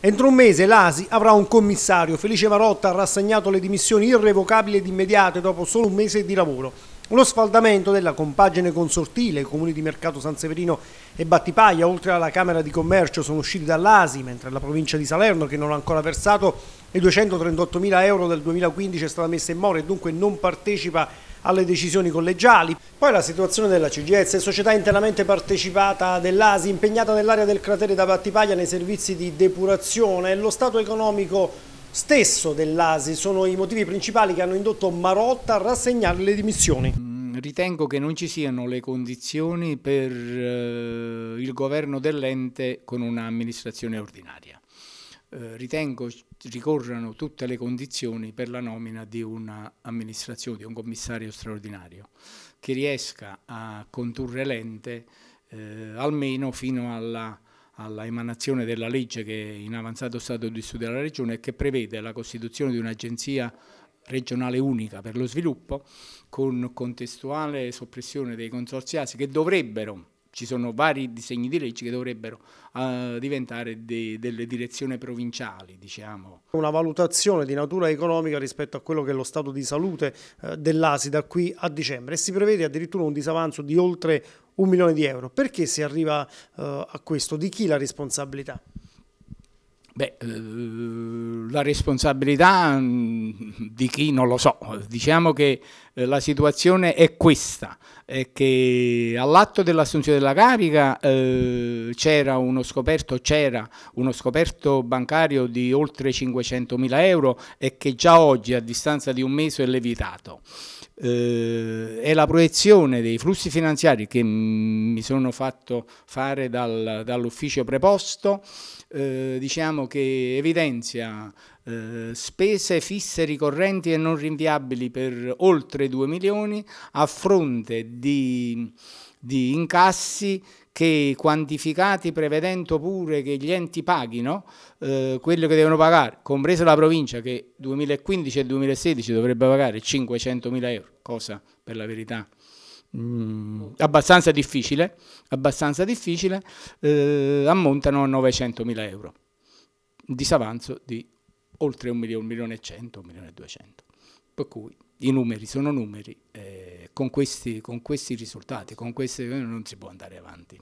Entro un mese l'ASI avrà un commissario. Felice Marotta ha rassegnato le dimissioni irrevocabili ed immediate dopo solo un mese di lavoro. Lo sfaldamento della compagine consortile, i comuni di Mercato San Severino e Battipaglia, oltre alla Camera di Commercio, sono usciti dall'ASI, mentre la provincia di Salerno, che non ha ancora versato i 238 mila euro del 2015, è stata messa in mora e dunque non partecipa alle decisioni collegiali. Poi la situazione della CGS, società interamente partecipata dell'ASI, impegnata nell'area del cratere da Battipaglia nei servizi di depurazione, lo stato economico stesso dell'ASI sono i motivi principali che hanno indotto Marotta a rassegnare le dimissioni mm, ritengo che non ci siano le condizioni per eh, il governo dell'ente con un'amministrazione ordinaria. Eh, ritengo ricorrano tutte le condizioni per la nomina di un'amministrazione, di un commissario straordinario, che riesca a condurre l'ente eh, almeno fino alla alla emanazione della legge che è in avanzato stato di studio della Regione e che prevede la costituzione di un'agenzia regionale unica per lo sviluppo con contestuale soppressione dei consorziati che dovrebbero ci sono vari disegni di legge che dovrebbero uh, diventare de- delle direzioni provinciali. Diciamo. Una valutazione di natura economica rispetto a quello che è lo stato di salute eh, dell'ASI da qui a dicembre e si prevede addirittura un disavanzo di oltre un milione di euro. Perché si arriva uh, a questo? Di chi la responsabilità? Beh, eh, la responsabilità mm, di chi non lo so, diciamo che eh, la situazione è questa, è che all'atto dell'assunzione della carica eh, c'era uno, uno scoperto, bancario di oltre 500 mila euro e che già oggi a distanza di un mese è levitato. Eh, è la proiezione dei flussi finanziari che mi sono fatto fare dal, dall'ufficio preposto, eh, diciamo che evidenzia eh, spese fisse ricorrenti correnti e non rinviabili per oltre 2 milioni a fronte di, di incassi che quantificati prevedendo pure che gli enti paghino eh, quello che devono pagare, compresa la provincia che 2015 e 2016 dovrebbe pagare 500 mila euro, cosa per la verità Mm, abbastanza difficile, abbastanza difficile eh, ammontano a 900 mila euro. Disavanzo di oltre un milione, un milione e cento, un milione e duecento. Per cui i numeri sono numeri, eh, con, questi, con questi risultati, con questi eh, non si può andare avanti.